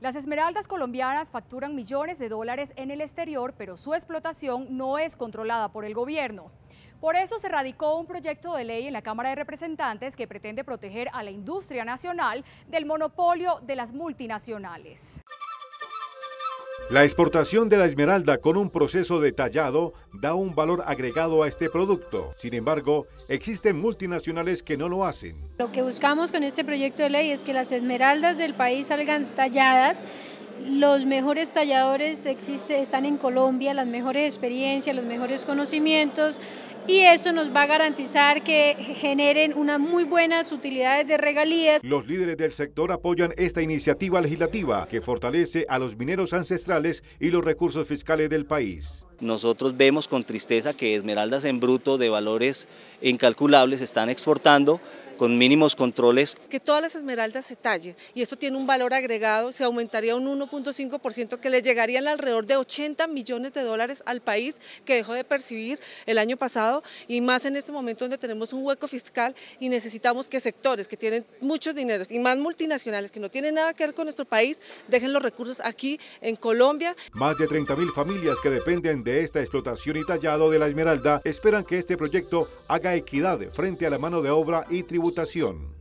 Las esmeraldas colombianas facturan millones de dólares en el exterior, pero su explotación no es controlada por el gobierno. Por eso se radicó un proyecto de ley en la Cámara de Representantes que pretende proteger a la industria nacional del monopolio de las multinacionales. La exportación de la esmeralda con un proceso detallado da un valor agregado a este producto. Sin embargo, existen multinacionales que no lo hacen. Lo que buscamos con este proyecto de ley es que las esmeraldas del país salgan talladas los mejores talladores existen están en Colombia, las mejores experiencias, los mejores conocimientos y eso nos va a garantizar que generen unas muy buenas utilidades de regalías. Los líderes del sector apoyan esta iniciativa legislativa que fortalece a los mineros ancestrales y los recursos fiscales del país. Nosotros vemos con tristeza que esmeraldas en bruto de valores incalculables están exportando, con mínimos controles. Que todas las esmeraldas se tallen y esto tiene un valor agregado, se aumentaría un 1.5% que le llegarían alrededor de 80 millones de dólares al país que dejó de percibir el año pasado y más en este momento donde tenemos un hueco fiscal y necesitamos que sectores que tienen muchos dineros y más multinacionales que no tienen nada que ver con nuestro país dejen los recursos aquí en Colombia. Más de 30 mil familias que dependen de esta explotación y tallado de la esmeralda esperan que este proyecto haga equidad frente a la mano de obra y tributación VOTACIÓN